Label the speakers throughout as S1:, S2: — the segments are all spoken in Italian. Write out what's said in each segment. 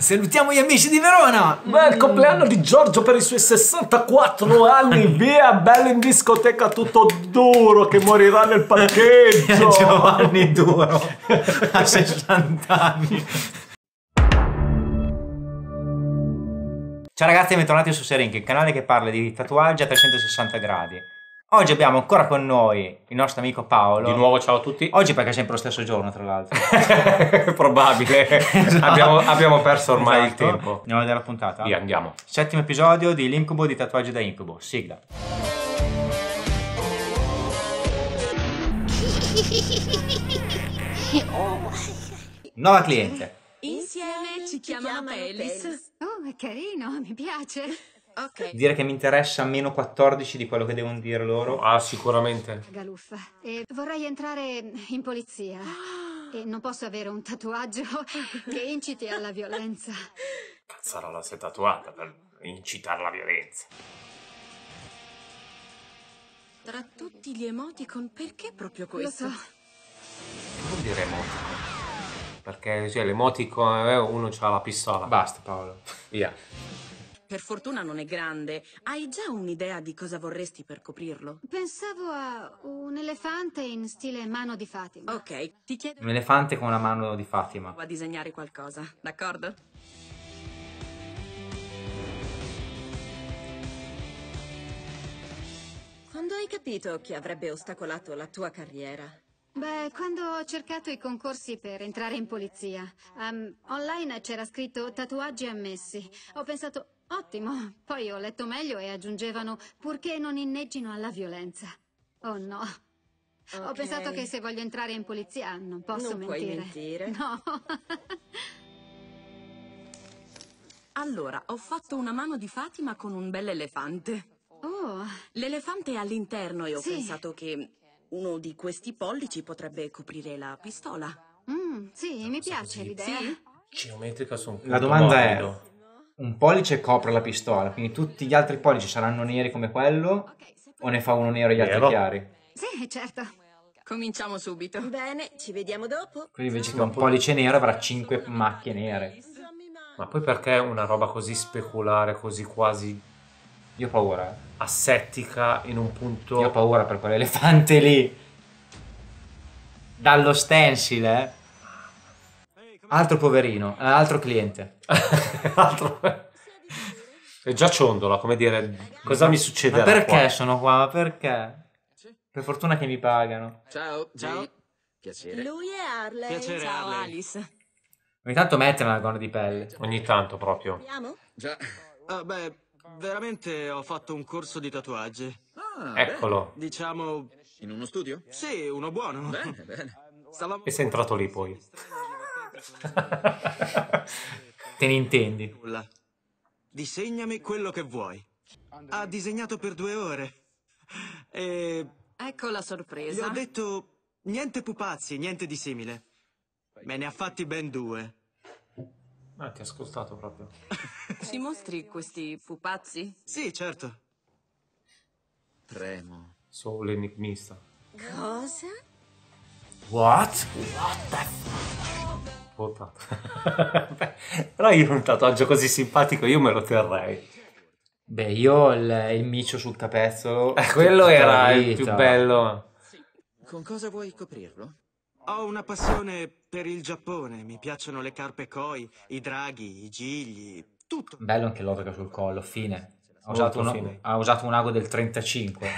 S1: Salutiamo gli amici di Verona! Beh, il compleanno di Giorgio per i suoi 64 anni, via, bello in discoteca tutto duro che morirà nel parcheggio! Giovanni Duro, a 60 anni! Ciao ragazzi e bentornati su Serenchi, il canale che parla di tatuaggi a 360 gradi. Oggi abbiamo ancora con noi il nostro amico Paolo. Di nuovo ciao a tutti. Oggi perché è sempre lo stesso giorno, tra l'altro. Probabile. esatto. abbiamo, abbiamo, perso ormai esatto. il tempo. Andiamo a vedere la puntata. Via, andiamo. Settimo episodio di L'incubo di tatuaggi da incubo. Sigla. Nuova cliente. Insieme ci chiamano Pelis. Oh, è carino, mi piace. Okay. Dire che mi interessa meno 14 di quello che devono dire loro. Ah, sicuramente. Galuffa. E eh, vorrei entrare in polizia. E non posso avere un tatuaggio che inciti alla violenza. Cazzarola sei tatuata per incitare la violenza. Tra tutti gli emoticon, perché proprio questo? Lo so. Non dire emoticon. Perché cioè, l'emoticon eh, uno ha la pistola. Basta Paolo. Via per fortuna non è grande. Hai già un'idea di cosa vorresti per coprirlo? Pensavo a un elefante in stile mano di Fatima. Ok, ti chiedo... Un elefante con la mano di Fatima. Provo a disegnare qualcosa, d'accordo? Quando hai capito chi avrebbe ostacolato la tua carriera? Beh, quando ho cercato i concorsi per entrare in polizia, um, online c'era scritto tatuaggi ammessi. Ho pensato, Ottimo. Poi ho letto meglio e aggiungevano purché non inneggino alla violenza. Oh no. Okay. Ho pensato che se voglio entrare in polizia non posso non mentire. Non puoi mentire. No. allora, ho fatto una mano di Fatima con un bell'elefante. Oh. L'elefante è all'interno e ho sì. pensato che uno di questi pollici potrebbe coprire la pistola. Mm, sì, mi piace l'idea. Sì. Geometrica sono La domanda morbido. è un pollice copre la pistola, quindi tutti gli altri pollici saranno neri come quello o ne fa uno nero e gli altri Vero. chiari? Sì, certo. Cominciamo subito. Bene, ci vediamo dopo. Quindi invece che un pollice nero avrà 5 macchie nere. Ma poi perché una roba così speculare, così quasi... Io ho paura. Eh. Assettica in un punto... Io ho paura per quell'elefante lì. Dallo stencil, eh. Altro poverino, eh, altro cliente. altro. E già ciondola, come dire, cosa mi succede Ma perché qua? sono qua? Ma perché? Per fortuna che mi pagano. Ciao, ciao. Piacere. Lui è Harley. Piacere, ciao, Harley. Alice. Ogni tanto mette una gonna di pelle. Ogni tanto proprio. Andiamo? Già. Ah, beh, veramente ho fatto un corso di tatuaggi. Ah, Eccolo. Beh, diciamo... In uno studio? Sì, uno buono. Bene, bene. Stava... E sei entrato lì poi. Te ne intendi? Nulla. Disegnami quello che vuoi. Ha disegnato per due ore. E... Ecco la sorpresa. Gli ho detto niente pupazzi, niente di simile. Me ne ha fatti ben due. Ma ah, ti ha ascoltato proprio. Ci mostri questi pupazzi? Sì, certo. Tremo. Sono l'enigmista. Cosa? What? What the fuck? puta. Però io un tatuaggio così simpatico io me lo terrei. Beh, io il, il micio sul capezzolo. Eh, quello era il più bello. Con cosa vuoi coprirlo? Ho una passione per il Giappone. Mi piacciono le carpe koi, i draghi, i gigli, tutto. Bello anche l'otoca sul collo, fine ha usato, un, ha usato, un, ago del 35.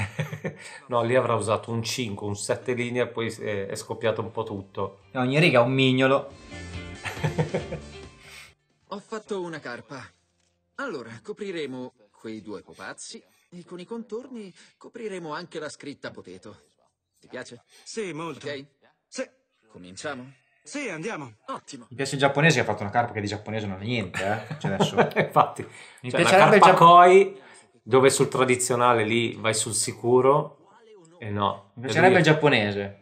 S1: no, lì avrà usato un 5, un 7 linee e poi è scoppiato un po' tutto. E ogni riga è un mignolo. Ho fatto una carpa. Allora, copriremo quei due pupazzi e con i contorni copriremo anche la scritta potato Ti piace? Sì, molto. Ok? Sì. Cominciamo? Sì, andiamo. Ottimo. Mi piace il giapponese che ha fatto una carpa che di giapponese non è niente, eh? Cioè adesso... Infatti, mi cioè, piacerebbe il Giappone dove sul tradizionale lì vai sul sicuro e no. Mi piacerebbe il giapponese.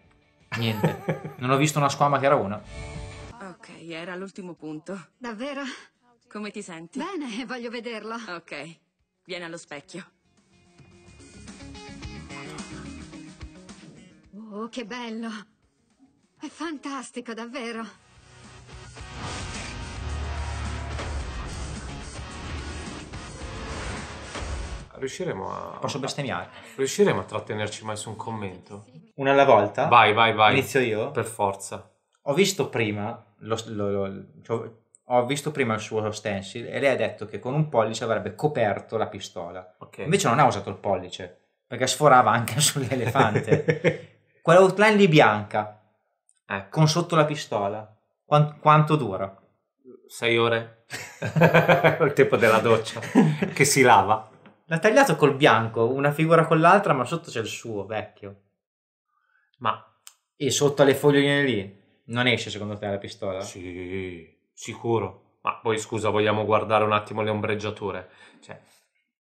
S1: Niente. non ho visto una squama che era una. Ok, era l'ultimo punto. Davvero? Come ti senti? Bene, voglio vederlo. Ok, vieni allo specchio. Oh, che bello. È fantastico, davvero. Riusciremo a... Posso bestemmiare? Riusciremo a trattenerci mai su un commento? Una alla volta? Vai, vai, vai. Inizio io? Per forza. Ho visto prima... Lo, lo, lo, cioè, ho visto prima il suo stencil e lei ha detto che con un pollice avrebbe coperto la pistola. Okay. Invece non ha usato il pollice perché sforava anche sull'elefante. Quella outline di bianca eh, con sotto la pistola. Quanto, quanto dura? Sei ore. il tempo della doccia, che si lava. L'ha tagliato col bianco, una figura con l'altra, ma sotto c'è il suo vecchio. Ma e sotto alle foglioline lì non esce secondo te la pistola? Sì, sicuro. Ma poi scusa, vogliamo guardare un attimo le ombreggiature. Cioè,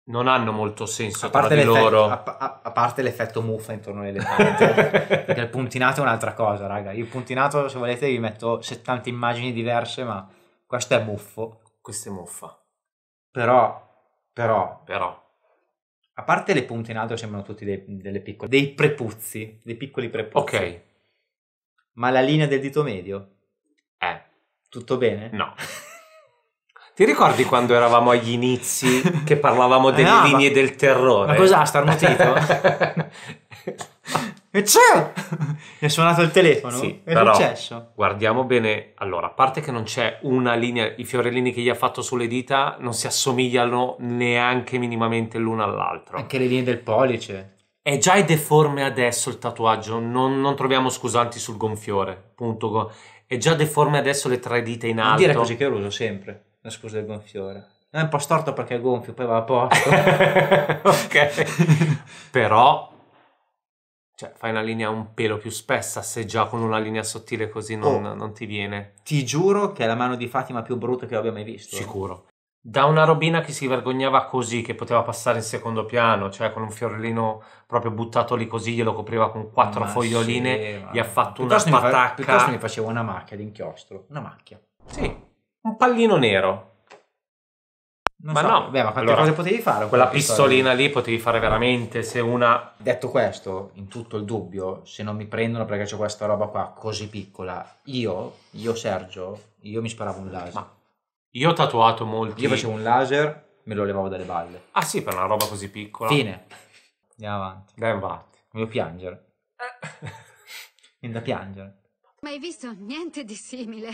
S1: non hanno molto senso a parte tra loro. A, a, a, parte l'effetto muffa intorno all'elefante, cioè, perché il puntinato è un'altra cosa, raga. Io il puntinato, se volete, vi metto 70 immagini diverse, ma questo è muffo. Questo è muffa. Però, però, però. A parte le puntinato sembrano tutti dei, delle piccole, dei prepuzzi, dei piccoli prepuzzi. Ok. Ma la linea del dito medio? Eh. Tutto bene? No. Ti ricordi quando eravamo agli inizi che parlavamo delle eh, linee ma, del terrore? Ma cos'ha starnutito? e c'è! Mi è suonato il telefono. Sì, è però, successo. Guardiamo bene. Allora, a parte che non c'è una linea, i fiorellini che gli ha fatto sulle dita non si assomigliano neanche minimamente l'uno all'altro. Anche le linee del pollice. È già è deforme adesso il tatuaggio, non, non troviamo scusanti sul gonfiore. Punto. È già deforme adesso le tre dita in alto. Non dire così che lo uso sempre la scusa del gonfiore. È un po' storto perché è gonfio, poi va a posto. ok. Però cioè, fai una linea un pelo più spessa se già con una linea sottile così non, oh, non, ti viene. Ti giuro che è la mano di Fatima più brutta che abbia mai visto. Sicuro. Da una robina che si vergognava così, che poteva passare in secondo piano, cioè con un fiorellino proprio buttato lì così, glielo copriva con quattro ma foglioline, sì, gli ha fatto piuttosto una patacca. Mi fa, piuttosto mi faceva una macchia d'inchiostro, una macchia. Sì, un pallino nero. Non ma so, no, beh, ma quante allora, cose potevi fare? Quella pistolina lì potevi fare veramente se una... Detto questo, in tutto il dubbio, se non mi prendono perché c'è questa roba qua così piccola, io, io Sergio, io mi sparavo un laser. Ma io ho tatuato molti... Io facevo un laser, me lo levavo dalle balle. Ah sì, per una roba così piccola? Fine. Andiamo avanti. Andiamo avanti. Voglio piangere. Eh. Vieni da piangere. Mai visto niente di simile?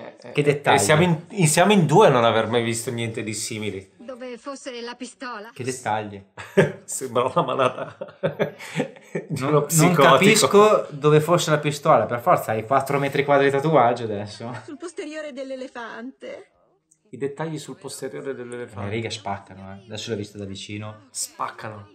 S1: Eh, che eh, dettaglio. Siamo in, siamo in, due a non aver mai visto niente di simile. Dove fosse la pistola. Che dettagli. Sembra una manata non, Non capisco dove fosse la pistola, per forza hai 4 metri quadri di tatuaggio adesso. Sul posteriore dell'elefante. I dettagli sul posteriore dell'elefante. Le righe spaccano, eh. adesso l'ho vista da vicino. Spaccano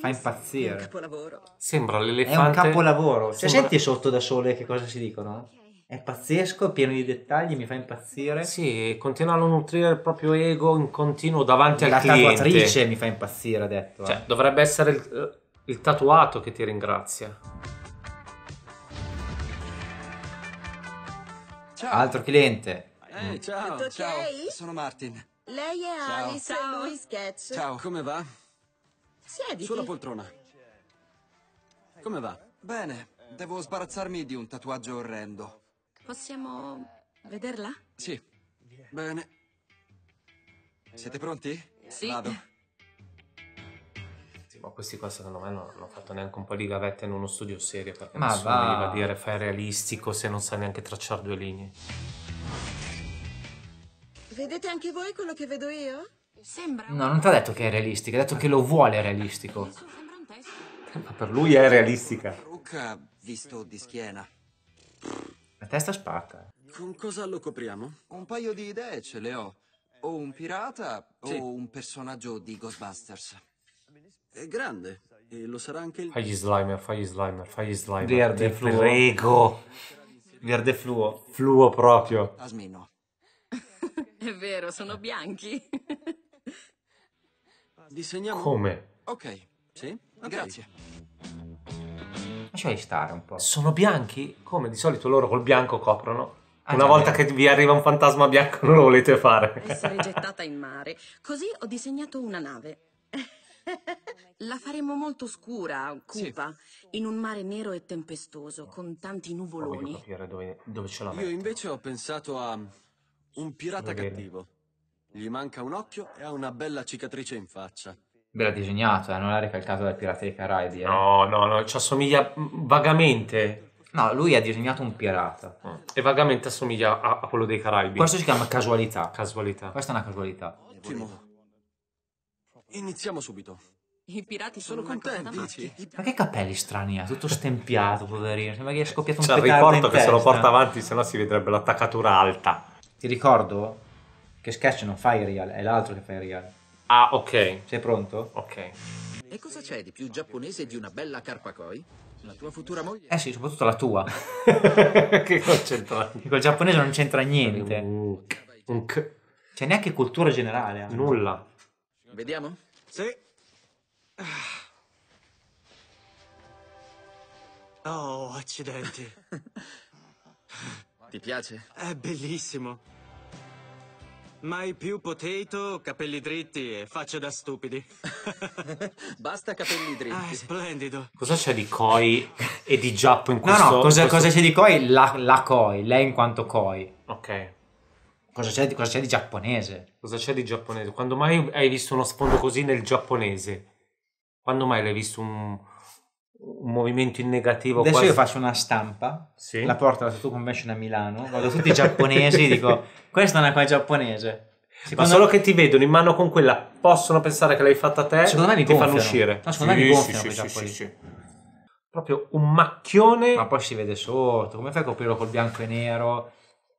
S1: fa impazzire. È un capolavoro. Sembra l'elefante. È un capolavoro. Cioè, senti sotto da sole che cosa si dicono? È pazzesco, pieno di dettagli, mi fa impazzire. Sì, continuano a nutrire il proprio ego in continuo davanti La al cliente. La tatuatrice mi fa impazzire, ha detto. Cioè, dovrebbe essere il, eh, il tatuato che ti ringrazia. Ciao. Altro cliente. Eh, mm. ciao, okay? ciao, sono Martin. Lei è ciao. Alice ciao. e lui Sketch. Ciao, come va? Siediti. Sulla poltrona. Come va? Bene, devo sbarazzarmi di un tatuaggio orrendo. Possiamo vederla? Sì. Bene. Siete pronti? Sì. Vado. Sì, ma questi qua secondo me non hanno fatto neanche un po' di gavetta in uno studio serio perché ma nessuno va. gli va a dire fai realistico se non sa neanche tracciare due linee. Vedete anche voi quello che vedo io? Sembra. No, non ti ha detto che è realistica, ha detto che lo vuole realistico. Ma per lui è realistica. Rook visto di schiena. La testa spacca. Con cosa lo copriamo? Un paio di idee ce le ho. O un pirata sì. o un personaggio di Ghostbusters. È grande e lo sarà anche il... Fagli slimer, fagli slimer, fagli slimer. Verde fluo. Prego. Verde fluo. Fluo proprio. Asmino. È vero, sono bianchi. Disegniamo... Come? Ok, sì, okay. grazie. Lasciali stare un po'. Sono bianchi? Come di solito loro col bianco coprono. Ah, Una volta che vi arriva un fantasma bianco non lo volete fare. Essere gettata in mare. Così ho disegnato una nave. La faremo molto scura, cupa, sì. in un mare nero e tempestoso, con tanti nuvoloni. Voglio capire dove, dove ce la metto. Io invece ho pensato a un pirata cattivo. Gli manca un occhio e ha una bella cicatrice in faccia bella disegnato, eh, non l'ha ricalcato dai Pirati dei Caraibi. Eh. No, no, no, ci assomiglia vagamente. No, lui ha disegnato un pirata. Mm. E vagamente assomiglia a, a, quello dei Caraibi. Questo si chiama casualità. Casualità. Questa è una casualità. Ottimo. Iniziamo subito. I pirati sono, sono contenti. Ma che capelli strani ha, tutto stempiato, poverino. Sembra che è scoppiato un Ce cioè, petardo ricordo che se lo porta avanti, sennò si vedrebbe l'attaccatura alta. Ti ricordo che Sketch non fai real, è l'altro che fai real. Ah, ok. Sei pronto? Ok. E cosa c'è di più giapponese di una bella carpa koi? La tua futura moglie? Eh sì, soprattutto la tua. che c'entra? Col giapponese non c'entra niente. Mm. C'è neanche cultura generale. Eh? Nulla. Vediamo? Sì. Ah. Oh, accidenti. Ti piace? È bellissimo. Mai più potato, capelli dritti e facce da stupidi. Basta capelli dritti. Ah, splendido. Cosa c'è di Koi e di Giappo in questo? No, no, cosa, questo... cosa c'è di Koi? La, la, Koi, lei in quanto Koi. Ok. Cosa c'è, di, cosa c'è di giapponese? Cosa c'è di giapponese? Quando mai hai visto uno sfondo così nel giapponese? Quando mai l'hai visto un, un movimento in negativo. Adesso quasi... io faccio una stampa, sì. la porto alla Tattoo Convention a Milano, vado tutti i giapponesi e dico questa è una qua giapponese. Secondo Ma solo me... che ti vedono in mano con quella, possono pensare che l'hai fatta te secondo me mi ti gonfiano. fanno uscire. No, secondo sì, me mi gonfiano sì, sì, sì, sì, Proprio un macchione. Ma poi si vede sotto, come fai a coprirlo col bianco e nero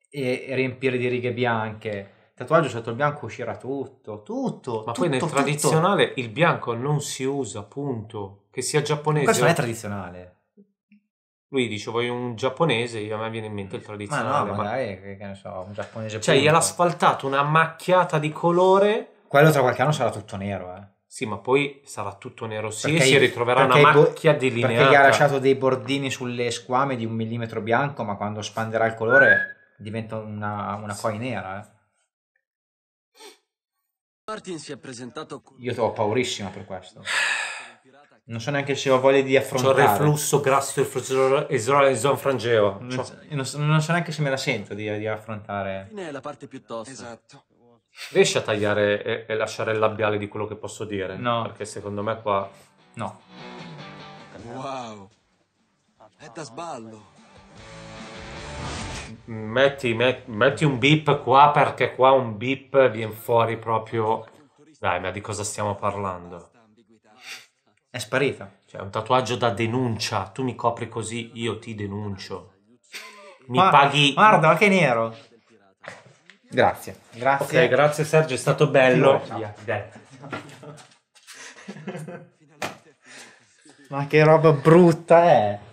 S1: e riempire di righe bianche? tatuaggio sotto il bianco uscirà tutto, tutto. Ma tutto, poi nel tutto. tradizionale il bianco non si usa, punto. Che sia giapponese. Questo non è tradizionale. Lui dice voglio un giapponese, a me viene in mente il tradizionale. Ma no, ma... magari, che, che ne so, un giapponese. Cioè, gliel'ha asfaltato una macchiata di colore. Quello tra qualche anno sarà tutto nero, eh. Sì, ma poi sarà tutto nero sì perché, e si ritroverà una macchia bo- linea. Perché gli ha lasciato dei bordini sulle squame di un millimetro bianco, ma quando spanderà il colore diventa una, una sì. coi nera, eh. Martin si è presentato. Io ho paurissima per questo. Non so neanche se ho voglia di affrontare. C'ho il reflusso grasso e zonfrangeo. Non, non, so, non so neanche se me la sento di, di affrontare. È la parte più tosta. Esatto. Riesci a tagliare e, e, lasciare il labiale di quello che posso dire? No. Perché secondo me qua. No. Wow. È da sballo metti, metti un beep qua perché qua un beep viene fuori proprio... Dai, ma di cosa stiamo parlando? È sparita. Cioè, un tatuaggio da denuncia. Tu mi copri così, io ti denuncio. Mi ma, paghi... Guarda, che nero. Grazie. Grazie. Okay, grazie Sergio, è stato bello. ma che roba brutta è. Eh.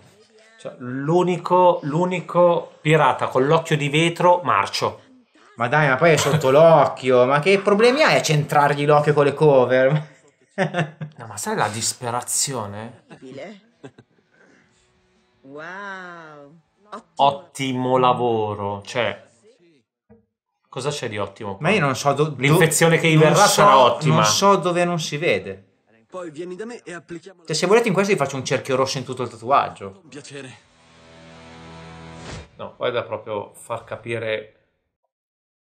S1: Cioè, l'unico, l'unico pirata con l'occhio di vetro, Marcio. Ma dai, ma poi è sotto l'occhio. Ma che problemi hai a centrargli l'occhio con le cover? no, ma sai la disperazione? Wow. Ottimo. ottimo lavoro. Cioè, cosa c'è di ottimo? Qua? Ma io non so. Do, L'infezione che gli verrà so, sarà ottima. Non so dove non si vede. Poi vieni da me e applichiamo... Cioè, se volete in questo vi faccio un cerchio rosso in tutto il tatuaggio. Un piacere. No, poi è da proprio far capire...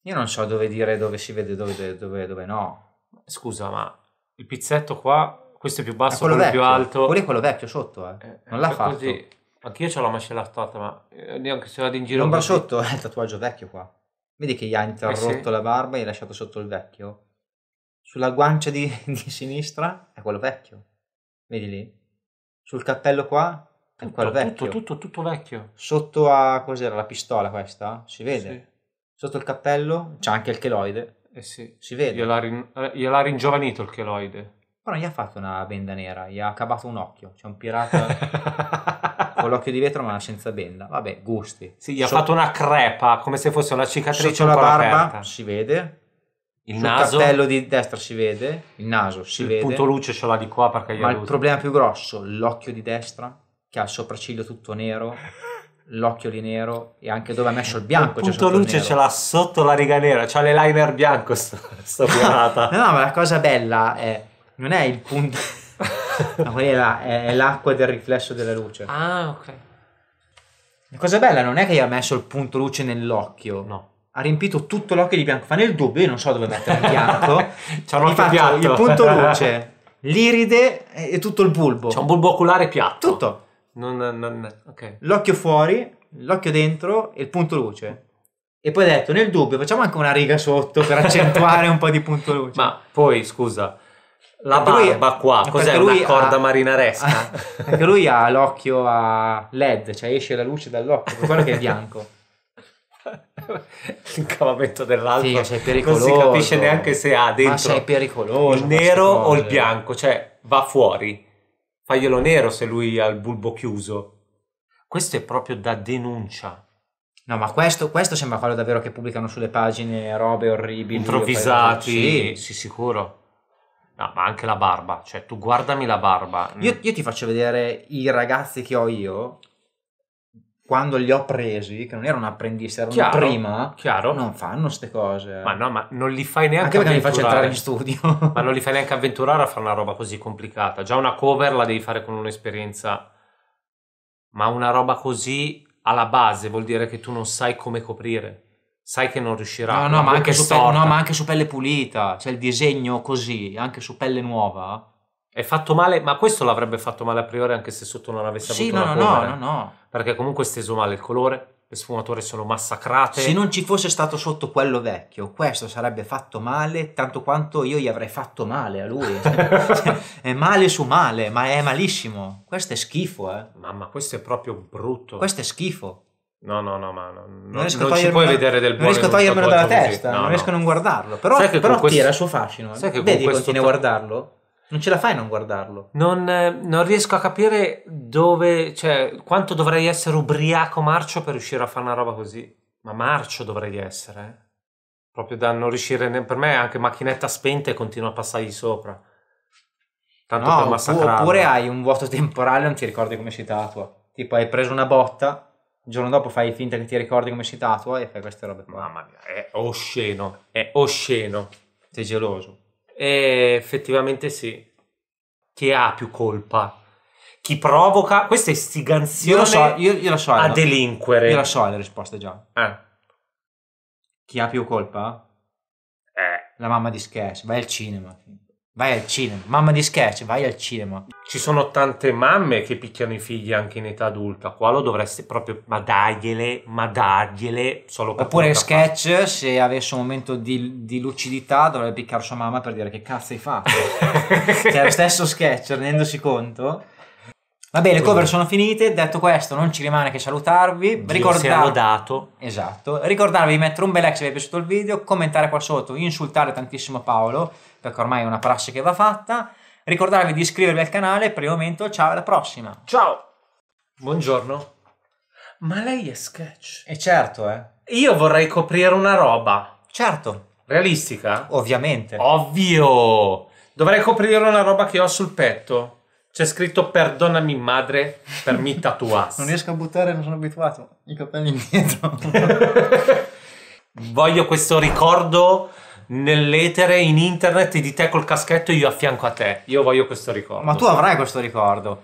S1: Io non so dove dire dove si vede, dove, dove, dove no. Scusa, ma il pizzetto qua, questo è più basso, è quello, quello più alto. Quello è quello vecchio sotto, eh. eh non l'ha eh, fatto. Così. Anch'io ce l'ho macellata, ma eh, neanche se vado in giro... Non va sotto, è il tatuaggio vecchio qua. Vedi che gli ha interrotto eh sì. la barba e hai lasciato sotto il vecchio? Sulla guancia di, di sinistra è quello vecchio. Vedi lì? Sul cappello qua è tutto, quello vecchio. Tutto, tutto, tutto vecchio. Sotto a, cos'era, la pistola questa? Si vede. Sì. Sotto il cappello c'è anche il cheloide. Eh sì. Si vede. Gliel'ha, rin- eh, ringiovanito il cheloide. Però gli ha fatto una benda nera, gli ha cavato un occhio. C'è un pirata con l'occhio di vetro ma senza benda. Vabbè, gusti. Sì, gli ha fatto una crepa, come se fosse una cicatrice Sotto la barba aperta. si vede il naso. cartello di destra si vede, il naso si il vede. Il punto luce ce l'ha di qua perché io Ma il problema più grosso, l'occhio di destra, che ha il sopracciglio tutto nero, l'occhio di nero e anche dove ha messo il bianco. Il punto luce ce l'ha sotto la riga nera, c'ha le liner bianco sto, sto no, ma la cosa bella è, non è il punto... no, è, la, è l'acqua del riflesso della luce. Ah, ok. La cosa bella non è che gli ha messo il punto luce nell'occhio. No ha riempito tutto l'occhio di bianco, Fa nel dubbio io non so dove mettere il bianco. C'è un occhio piatto. Il punto luce, l'iride e tutto il bulbo. C'è un bulbo oculare piatto. Tutto. Non, non, okay. L'occhio fuori, l'occhio dentro e il punto luce. E poi ha detto, nel dubbio, facciamo anche una riga sotto per accentuare un po' di punto luce. Ma poi, scusa, la barba lui, qua, cos'è lui una corda ha, marinaresca? Ha, perché lui ha l'occhio a LED, cioè esce la luce dall'occhio, quello che è bianco l'incavamento dell'altro sì, cioè non si capisce neanche se ha dentro il nero o il bianco cioè va fuori faglielo nero se lui ha il bulbo chiuso questo è proprio da denuncia No, ma questo, questo sembra quello davvero che pubblicano sulle pagine robe orribili. Improvvisati, sì. sì, sicuro. No, ma anche la barba, cioè tu guardami la barba. Io, io ti faccio vedere i ragazzi che ho io, quando li ho presi, che non era un apprendista, era chiaro, prima, chiaro. non fanno queste cose. Ma no, ma non li fai neanche Anche avventurare. Anche perché li faccio entrare in studio. ma non li fai neanche avventurare a fare una roba così complicata. Già una cover la devi fare con un'esperienza, ma una roba così alla base vuol dire che tu non sai come coprire. Sai che non riuscirà. No, no, ma anche, no ma anche su pelle pulita. Cioè il disegno così, anche su pelle nuova, è fatto male, ma questo l'avrebbe fatto male a priori anche se sotto non avesse sì, avuto no, una no, polvere. no, no, no. Perché comunque è steso male il colore, le sfumature sono massacrate. Se non ci fosse stato sotto quello vecchio, questo sarebbe fatto male tanto quanto io gli avrei fatto male a lui. Cioè, cioè, è male su male, ma è malissimo. Questo è schifo, eh. Mamma, questo è proprio brutto. Questo è schifo. No, no, no, ma no, non, non, riesco non togliermi, ci puoi vedere del buono. Non riesco a togliermelo dalla così. testa, no, non riesco a non guardarlo. Però, però questo, tira il suo fascino. Sai che Vedi, continui a guardarlo? Non ce la fai a non guardarlo. Non, eh, non, riesco a capire dove, cioè, quanto dovrei essere ubriaco marcio per riuscire a fare una roba così. Ma marcio dovrei essere, eh. Proprio da non riuscire, ne... per me anche macchinetta spenta e continua a passargli sopra. Tanto no, per massacrarlo. Oppure hai un vuoto temporale e non ti ricordi come si tatua. Tipo hai preso una botta, il giorno dopo fai finta che ti ricordi come si tatua e fai queste robe qua. Mamma mia, è osceno, è osceno. Sei geloso. E effettivamente sì. Chi ha più colpa? Chi provoca questa istigazione io so, io, io so a delinquere? Io la so la risposta già. Eh. Chi ha più colpa? Eh. La mamma di Sketch. Vai al cinema. Vai al cinema, mamma di sketch, vai al cinema. Ci sono tante mamme che picchiano i figli anche in età adulta. Qua lo dovreste proprio. Ma dagliele, ma dagliele. Solo Oppure sketch, fa. se avesse un momento di, di, lucidità, dovrebbe piccare sua mamma per dire che cazzo hai fatto. cioè, lo stesso sketch, rendendosi conto. Va bene, le cover sono finite. Detto questo, non ci rimane che salutarvi. Dio Ricordar- dato. Esatto. Ricordarvi di mettere un bel like se vi è piaciuto il video, commentare qua sotto, insultare tantissimo Paolo, perché ormai è una prassi che va fatta. Ricordarvi di iscrivervi al canale. Per il momento, ciao, alla prossima. Ciao. Buongiorno. Ma lei è sketch. E certo, eh. Io vorrei coprire una roba. Certo. Realistica? Ovviamente. Ovvio. Dovrei coprire una roba che ho sul petto. C'è scritto perdonami madre per mi tatuassi. non riesco a buttare, non sono abituato. I capelli indietro. Voglio questo ricordo nell'etere, in internet, di te col caschetto e io a fianco a te. Io voglio questo ricordo. Ma tu avrai questo ricordo.